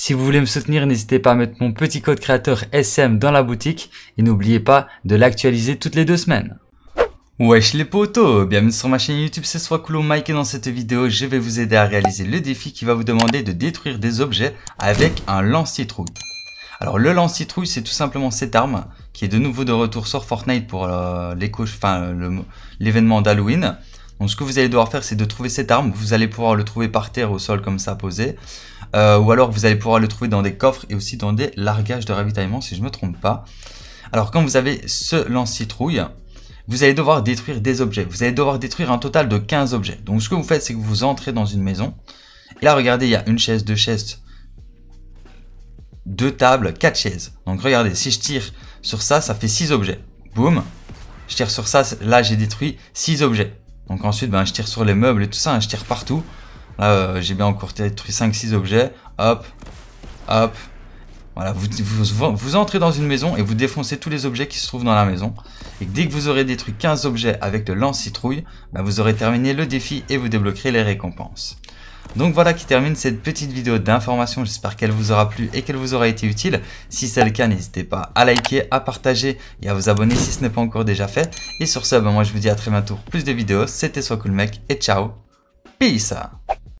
Si vous voulez me soutenir, n'hésitez pas à mettre mon petit code créateur SM dans la boutique et n'oubliez pas de l'actualiser toutes les deux semaines. Wesh les potos, bienvenue sur ma chaîne YouTube, c'est Soakulo Mike et dans cette vidéo, je vais vous aider à réaliser le défi qui va vous demander de détruire des objets avec un lance-citrouille. Alors le lance-citrouille, c'est tout simplement cette arme qui est de nouveau de retour sur Fortnite pour euh, l'événement d'Halloween. Donc ce que vous allez devoir faire, c'est de trouver cette arme, vous allez pouvoir le trouver par terre au sol comme ça posé. Euh, ou alors vous allez pouvoir le trouver dans des coffres et aussi dans des largages de ravitaillement si je ne me trompe pas. Alors quand vous avez ce lance-citrouille, vous allez devoir détruire des objets. Vous allez devoir détruire un total de 15 objets. Donc ce que vous faites, c'est que vous entrez dans une maison. Et là, regardez, il y a une chaise, deux chaises, deux tables, quatre chaises. Donc regardez, si je tire sur ça, ça fait 6 objets. Boum. Je tire sur ça, là j'ai détruit 6 objets. Donc ensuite, ben, je tire sur les meubles et tout ça, hein, je tire partout. Là, euh, j'ai bien encore détruit 5-6 objets. Hop, hop. Voilà, vous, entrez dans une maison et vous défoncez tous les objets qui se trouvent dans la maison. Et dès que vous aurez détruit 15 objets avec le lance-citrouille, bah, vous aurez terminé le défi et vous débloquerez les récompenses. Donc voilà qui termine cette petite vidéo d'information, j'espère qu'elle vous aura plu et qu'elle vous aura été utile. Si c'est le cas, n'hésitez pas à liker, à partager et à vous abonner si ce n'est pas encore déjà fait. Et sur ce, bah, moi je vous dis à très bientôt pour plus de vidéos, c'était Soit Cool Mec et ciao, peace